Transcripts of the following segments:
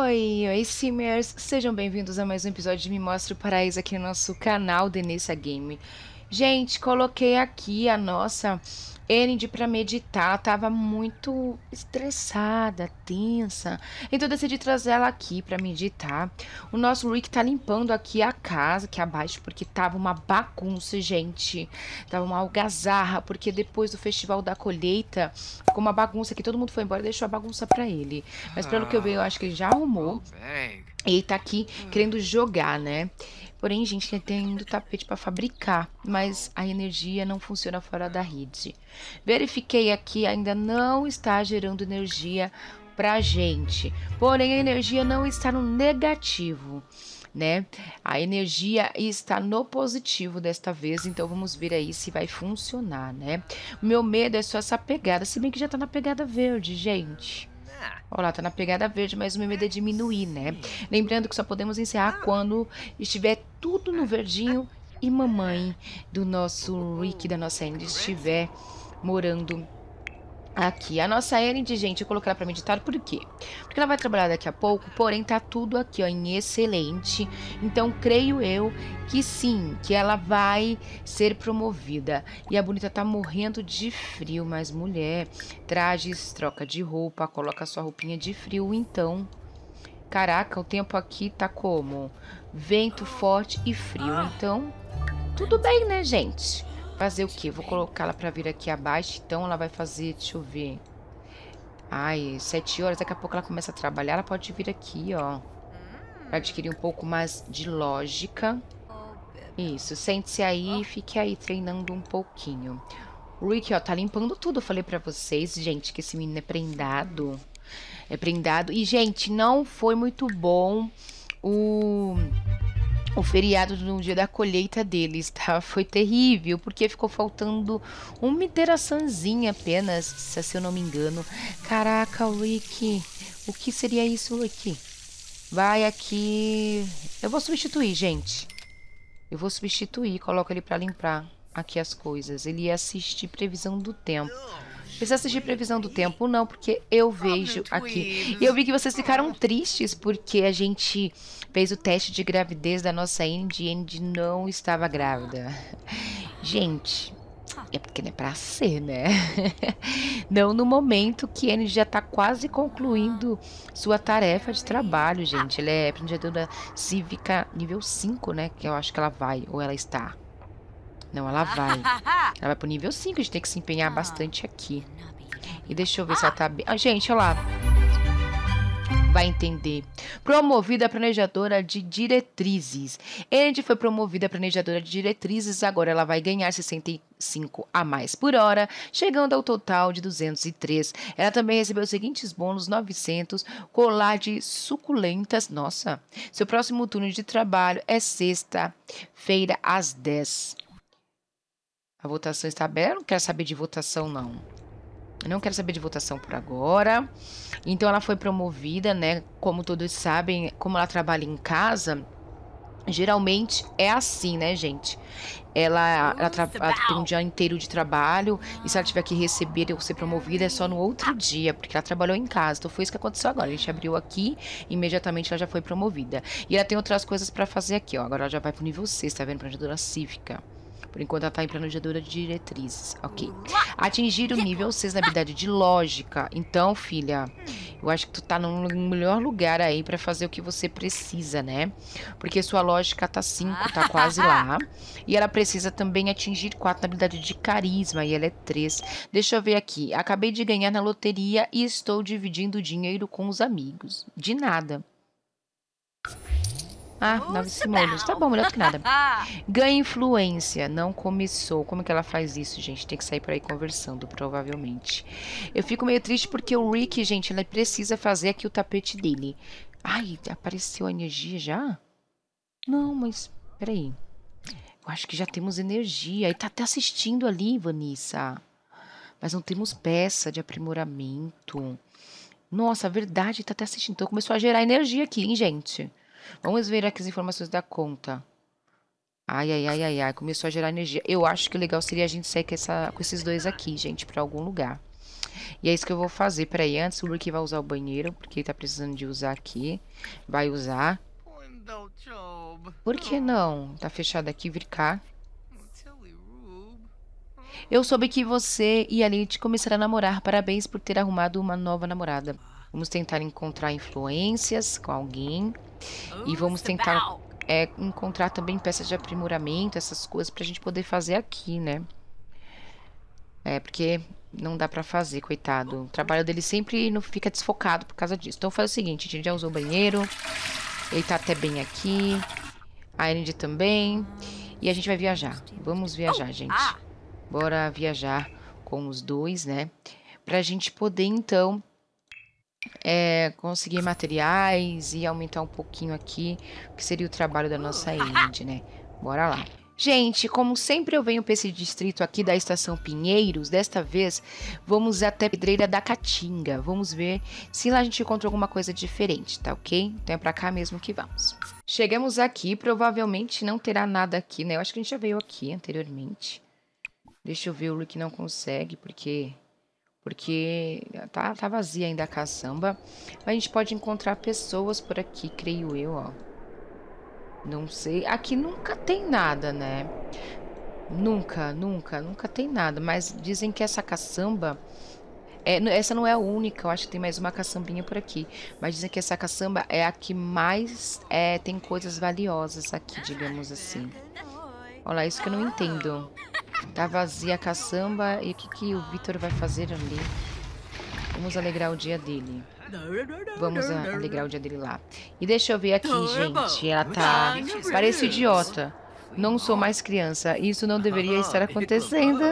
Oi, oi Simmers! Sejam bem-vindos a mais um episódio de Me Mostra o Paraíso aqui no nosso canal Denessa Game. Gente, coloquei aqui a nossa Enid para meditar, ela tava muito estressada, tensa. Então decidi trazer ela aqui para meditar. O nosso Rick tá limpando aqui a casa, que é abaixo, porque tava uma bagunça, gente. Tava uma algazarra, porque depois do festival da colheita, ficou uma bagunça que todo mundo foi embora e deixou a bagunça para ele. Mas pelo que eu ah. vi, eu acho que ele já arrumou. E tá aqui querendo jogar, né? Porém, gente, ele tem ainda tapete para fabricar, mas a energia não funciona fora da rede. Verifiquei aqui, ainda não está gerando energia para gente. Porém, a energia não está no negativo né? A energia está no positivo desta vez, então vamos ver aí se vai funcionar, né? Meu medo é só essa pegada, se bem que já tá na pegada verde, gente. Ah. Olha lá, tá na pegada verde, mas o MMD ah, diminuir, né? Lembrando que só podemos encerrar ah. quando estiver tudo no verdinho e mamãe do nosso uhum. Rick, da nossa Andy, estiver morando aqui. A nossa de gente eu coloquei ela para meditar, por quê? Porque ela vai trabalhar daqui a pouco, porém tá tudo aqui, ó, em excelente. Então creio eu que sim, que ela vai ser promovida. E a bonita tá morrendo de frio, mas mulher, trajes, troca de roupa, coloca sua roupinha de frio, então. Caraca, o tempo aqui tá como? Vento forte e frio, ah. então tudo bem, né, gente? Fazer o que? Vou colocá-la para vir aqui abaixo. Então ela vai fazer, deixa eu ver. Ai, sete horas. Daqui a pouco ela começa a trabalhar. Ela pode vir aqui, ó. Pra adquirir um pouco mais de lógica. Isso, sente-se aí e fique aí treinando um pouquinho. O Rick, ó, tá limpando tudo. Eu falei pra vocês, gente, que esse menino é prendado. É prendado. E, gente, não foi muito bom o o feriado no dia da colheita deles, tá? Foi terrível, porque ficou faltando uma interaçãozinha apenas, se eu não me engano. Caraca, Luke, o que seria isso, aqui? Vai aqui... Eu vou substituir, gente. Eu vou substituir, coloco ele para limpar aqui as coisas. Ele assiste previsão do tempo. Precisa assistir previsão do tempo? Não, porque eu vejo aqui. E eu vi que vocês ficaram tristes porque a gente fez o teste de gravidez da nossa Andy e Andy não estava grávida. Gente, é porque não é pra ser, né? Não no momento que a ele já tá quase concluindo sua tarefa de trabalho, gente. Ela é aprendedora cívica nível 5, né? Que eu acho que ela vai, ou ela está. Não, ela vai. Ela vai pro nível 5, a gente tem que se empenhar ah. bastante aqui. E deixa eu ver se ela tá bem... Ah, gente, olha lá. Vai entender. Promovida a planejadora de diretrizes. Andy foi promovida a planejadora de diretrizes, agora ela vai ganhar 65 a mais por hora, chegando ao total de 203. Ela também recebeu os seguintes bônus 900, colar de suculentas, nossa. Seu próximo turno de trabalho é sexta-feira às 10. A votação está aberta. Eu não quero saber de votação, não. Eu não quero saber de votação por agora. Então ela foi promovida, né? Como todos sabem, como ela trabalha em casa, geralmente é assim, né, gente? Ela, ela, ela, tem um dia inteiro de trabalho e se ela tiver que receber ou ser promovida é só no outro dia, porque ela trabalhou em casa. Então foi isso que aconteceu agora. A gente abriu aqui, imediatamente ela já foi promovida. E ela tem outras coisas para fazer aqui, ó. Agora ela já vai pro nível 6, tá vendo? Pra ajudadora cívica. Por enquanto ela está em planejadora de diretrizes, ok. Atingir o nível 6 na habilidade de lógica. Então, filha, hum. eu acho que tu está no melhor lugar aí para fazer o que você precisa, né? Porque sua lógica está 5, está quase lá. E ela precisa também atingir 4 na habilidade de carisma, e ela é 3. Deixa eu ver aqui. Acabei de ganhar na loteria e estou dividindo dinheiro com os amigos. De nada. Ah, nove semanas, Tá bom, melhor do que nada. Ganha influência. Não começou. Como é que ela faz isso, gente? Tem que sair por aí conversando, provavelmente. Eu fico meio triste porque o Rick, gente, ele precisa fazer aqui o tapete dele. Ai, apareceu a energia já? Não, mas peraí. Eu acho que já temos energia. E tá até assistindo ali, Vanessa. Mas não temos peça de aprimoramento. Nossa, verdade, tá até assistindo. Então começou a gerar energia aqui, hein, gente? Vamos ver aqui as informações da conta. Ai, ai, ai, ai, ai. Começou a gerar energia. Eu acho que o legal seria a gente sair com, essa, com esses dois aqui, gente, pra algum lugar. E é isso que eu vou fazer. Peraí, antes o Rick vai usar o banheiro, porque ele tá precisando de usar aqui. Vai usar. Por que não? Tá fechado aqui, vir cá. Eu soube que você e a Lilith começaram a namorar. Parabéns por ter arrumado uma nova namorada. Vamos tentar encontrar influências com alguém. E vamos tentar é, encontrar também peças de aprimoramento, essas coisas, pra gente poder fazer aqui, né? É, porque não dá pra fazer, coitado. O trabalho dele sempre não fica desfocado por causa disso. Então faz o seguinte, a gente já usou o banheiro. Ele tá até bem aqui. A Erend também. E a gente vai viajar. Vamos viajar, oh, gente. Ah. Bora viajar com os dois, né? Pra gente poder, então, é, conseguir materiais e aumentar um pouquinho aqui, que seria o trabalho da nossa Ed, né? Bora lá. Gente, como sempre eu venho para esse distrito aqui da Estação Pinheiros, desta vez vamos até Pedreira da Caatinga. Vamos ver se lá a gente encontra alguma coisa diferente, tá ok? Então é para cá mesmo que vamos. Chegamos aqui, provavelmente não terá nada aqui, né? Eu acho que a gente já veio aqui anteriormente. Deixa eu ver, o Luke não consegue, porque porque tá, tá vazia ainda a caçamba. Mas a gente pode encontrar pessoas por aqui, creio eu, ó. Não sei. Aqui nunca tem nada, né? Nunca, nunca, nunca tem nada. Mas dizem que essa caçamba... É, essa não é a única, eu acho que tem mais uma caçambinha por aqui. Mas dizem que essa caçamba é a que mais é, tem coisas valiosas aqui, digamos assim. Olha lá, isso que eu não entendo. Tá vazia a caçamba. E o que, que o Vitor vai fazer ali? Vamos alegrar o dia dele. Vamos alegrar o dia dele lá. E deixa eu ver aqui, é gente. Ela tá... Ah, Parece idiota. Não sou mais criança. Isso não deveria ah, estar acontecendo.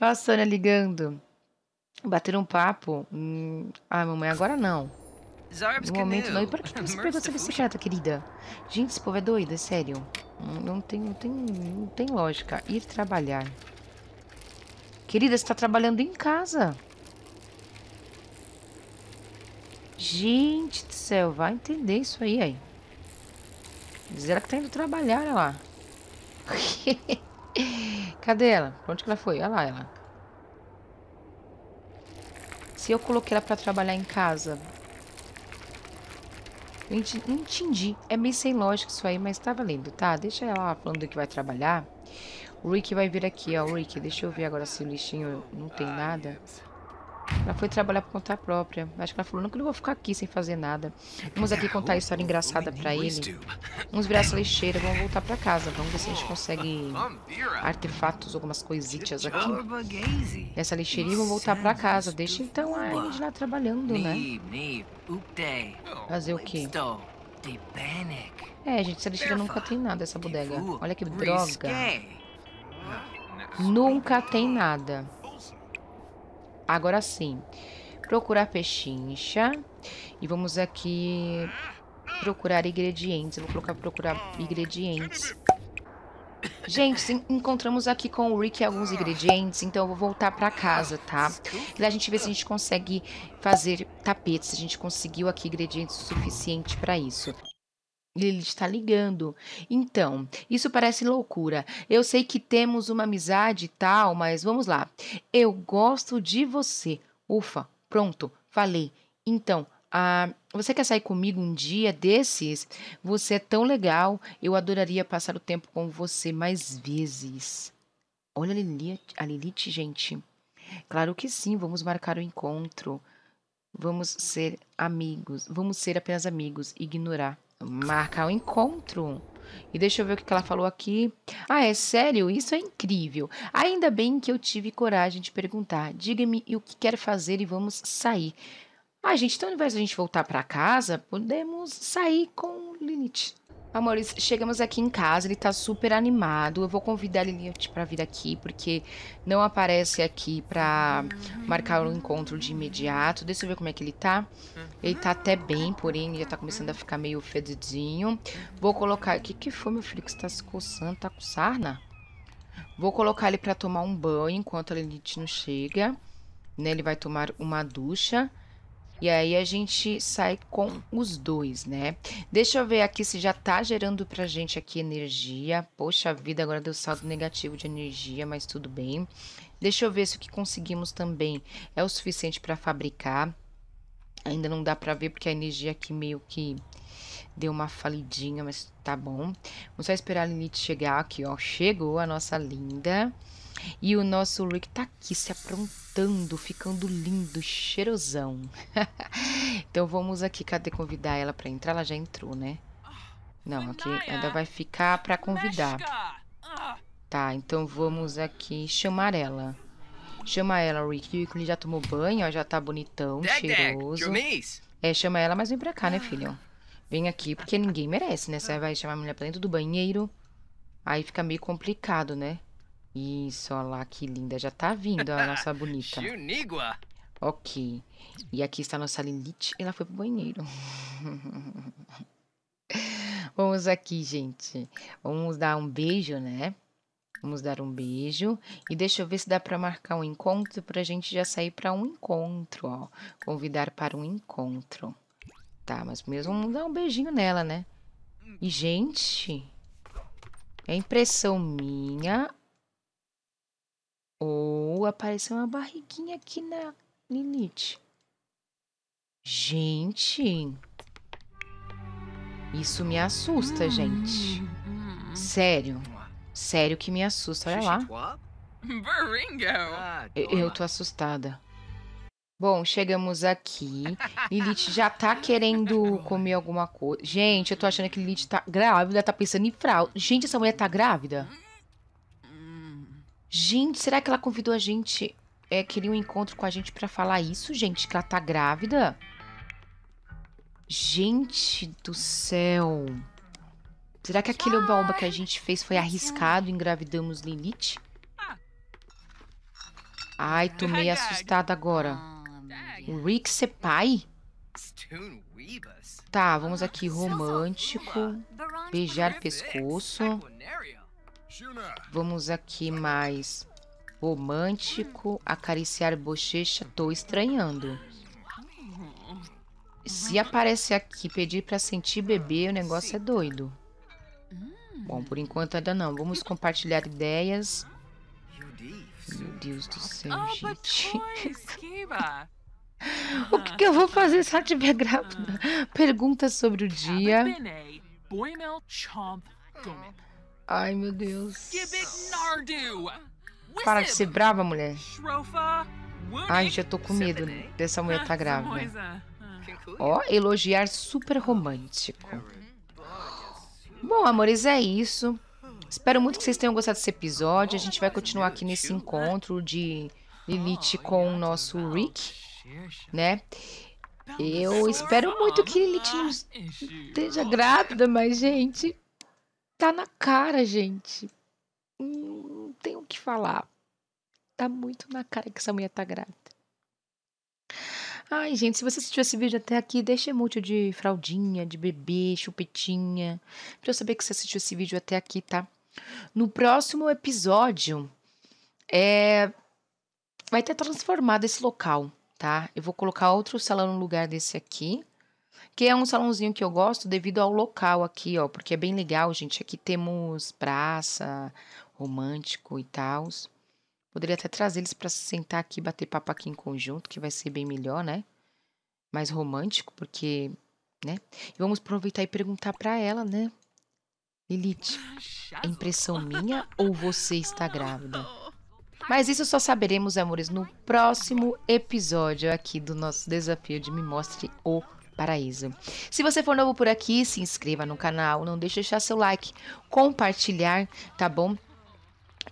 A Sônia ligando. Bater um papo? Hum, ah, mamãe, agora não. No momento não. E por que você pegou essa bicicleta, querida? Gente, esse povo é doido, é sério. Não tem, não tem, não tem lógica. Ir trabalhar. Querida, você está trabalhando em casa. Gente do céu, vai entender isso aí, aí. Diz ela que tá indo trabalhar, olha lá. Cadê ela? Pra onde que ela foi? Olha lá, ela. Se eu coloquei ela pra trabalhar em casa... Eu entendi. É meio sem lógica isso aí, mas tá valendo, tá? Deixa ela falando que vai trabalhar. O Rick vai vir aqui, ó. O Rick, deixa eu ver agora se o lixinho não tem nada. Ela foi trabalhar por conta própria. Acho que ela falou, não que eu vou ficar aqui sem fazer nada. Vamos aqui contar a história engraçada para ele. Vamos virar essa lixeira, vamos voltar para casa. Vamos ver se a gente consegue artefatos, algumas coisitas aqui. Essa lixeirinha, vamos voltar para casa. Deixa então a de lá trabalhando, né? Fazer o quê? É, gente, essa lixeira nunca tem nada, essa bodega. Olha que droga. Nunca tem nada. Agora sim. Procurar pechincha. E vamos aqui procurar ingredientes. Eu vou colocar procurar ingredientes. Gente, encontramos aqui com o Rick alguns ingredientes, então eu vou voltar para casa, tá? E lá a gente vê se a gente consegue fazer tapetes, se a gente conseguiu aqui ingredientes suficientes para isso. Ele está ligando. Então, isso parece loucura. Eu sei que temos uma amizade e tal, mas vamos lá. Eu gosto de você. Ufa, pronto, falei. Então, ah, você quer sair comigo um dia desses? Você é tão legal. Eu adoraria passar o tempo com você mais vezes. Olha a Lilith, a Lilith gente. Claro que sim, vamos marcar o um encontro. Vamos ser amigos. Vamos ser apenas amigos. Ignorar marcar o um encontro. E deixa eu ver o que ela falou aqui. Ah, é sério? Isso é incrível. Ainda bem que eu tive coragem de perguntar. Diga-me o que quer fazer e vamos sair. Ah, gente, então ao invés de a gente voltar para casa, podemos sair com Lilith. Amores, chegamos aqui em casa, ele tá super animado. Eu vou convidar a Lilith pra vir aqui, porque não aparece aqui pra uhum. marcar o encontro de imediato. Deixa eu ver como é que ele tá. Ele tá até bem, porém, já tá começando a ficar meio fedidinho. Vou colocar... O que que foi, meu filho, que você tá se coçando? Tá com sarna? Vou colocar ele pra tomar um banho enquanto a Lilith não chega. Né? Ele vai tomar uma ducha. E aí a gente sai com os dois, né? Deixa eu ver aqui se já tá gerando pra gente aqui energia. Poxa vida, agora deu saldo negativo de energia, mas tudo bem. Deixa eu ver se o que conseguimos também é o suficiente para fabricar. Ainda não dá pra ver porque a energia aqui meio que deu uma falidinha, mas tá bom. Vamos só esperar a Lilith chegar aqui, ó. Chegou a nossa linda. E o nosso Rick tá aqui se aprontando, ficando lindo, cheirosão. então vamos aqui, cadê convidar ela para entrar? Ela já entrou, né? Ah, Não, aqui ainda vai ficar para convidar. Ah! Tá, então vamos aqui chamar ela. Chama ela, Rick. O Rick já tomou banho, ó, já tá bonitão, cheiroso. É, chama ela, mas vem pra cá, né, ah. filho? Vem aqui, porque ninguém merece, né? Você vai chamar a mulher pra dentro do banheiro. Aí fica meio complicado, né? Isso, olha lá, que linda. Já tá vindo a nossa bonita. Ok. E aqui está a nossa Lilith. Ela foi pro banheiro. Vamos aqui, gente. Vamos dar um beijo, né? Vamos dar um beijo. E deixa eu ver se dá para marcar um encontro para a gente já sair para um encontro, ó. Convidar para um encontro. Tá, mas mesmo vamos dar um beijinho nela, né? E, gente, é impressão minha apareceu uma barriguinha aqui na Lilith. Gente, isso me assusta, hum. gente. Sério, sério que me assusta. Olha lá. Eu, eu tô assustada. Bom, chegamos aqui. Lilith já tá querendo comer alguma coisa. Gente, eu tô achando que Lilith tá grávida, tá pensando em fraude. Gente, essa mulher tá grávida? Gente, será que ela convidou a gente? É, queria um encontro com a gente para falar isso, gente? Que ela tá grávida? Gente do céu. Será que aquele oba que a gente fez foi arriscado? Engravidamos Lilith? Ai, tô meio assustada agora. O Rick ser é pai? Tá, vamos aqui, romântico. Beijar pescoço. Vamos aqui mais romântico, acariciar bochecha, tô estranhando. Se aparece aqui pedir para sentir bebê, o negócio é doido. Bom, por enquanto ainda não. Vamos compartilhar ideias. Meu Deus do céu, gente. o que, que, eu vou fazer se eu tiver grávida? Pergunta sobre o dia. Ai, meu Deus. Para de ser brava, mulher. Ai, já tô com medo dessa mulher tá grávida. Ó, elogiar super romântico. Bom, amores, é isso. Espero muito que vocês tenham gostado desse episódio. A gente vai continuar aqui nesse encontro de Lilith com o nosso Rick, né? Eu espero muito que Lilith esteja grávida, mas, gente, Tá na cara, gente. Não tenho o que falar. Tá muito na cara que essa mulher tá grávida. Ai, gente, se você assistiu esse vídeo até aqui, deixa muito de fraldinha, de bebê, chupetinha, pra eu saber que você assistiu esse vídeo até aqui, tá? No próximo episódio, é... vai ter transformado esse local, tá? Eu vou colocar outro salão no lugar desse aqui que é um salãozinho que eu gosto devido ao local aqui, ó, porque é bem legal, gente. Aqui temos praça, romântico e tal. Poderia até trazer eles para sentar aqui, bater papo aqui em conjunto, que vai ser bem melhor, né? Mais romântico, porque, né? E vamos aproveitar e perguntar para ela, né? Lilith, ah, é impressão minha ou você está grávida? Mas isso só saberemos, amores, no próximo episódio aqui do nosso desafio de Me Mostre o paraíso. Se você for novo por aqui, se inscreva no canal, não deixe de deixar seu like, compartilhar, tá bom?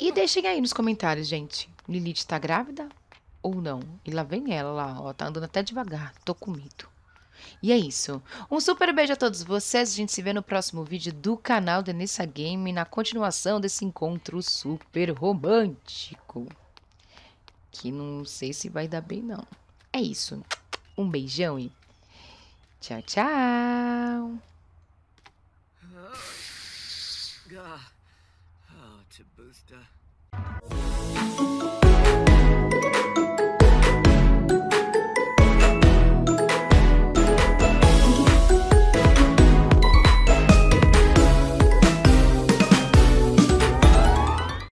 E deixem aí nos comentários, gente. Lilith está grávida ou não? E lá vem ela lá, ó, tá andando até devagar, tô com medo. E é isso. Um super beijo a todos vocês. A gente se vê no próximo vídeo do canal Denessa Game, na continuação desse encontro super romântico. Que não sei se vai dar bem, não. É isso. Um beijão e Tchau, tchau. Oh, oh Tabitha.